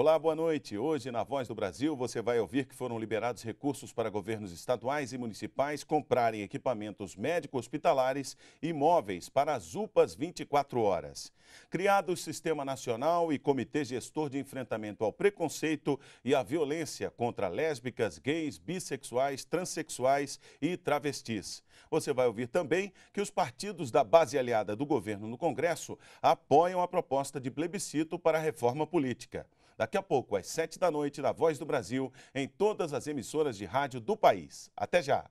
Olá, boa noite. Hoje, na Voz do Brasil, você vai ouvir que foram liberados recursos para governos estaduais e municipais comprarem equipamentos médico-hospitalares e móveis para as UPAs 24 horas. Criado o Sistema Nacional e Comitê Gestor de Enfrentamento ao Preconceito e à Violência contra lésbicas, gays, bissexuais, transexuais e travestis. Você vai ouvir também que os partidos da base aliada do governo no Congresso apoiam a proposta de plebiscito para a reforma política daqui a pouco, às 7 da noite, na Voz do Brasil, em todas as emissoras de rádio do país. Até já!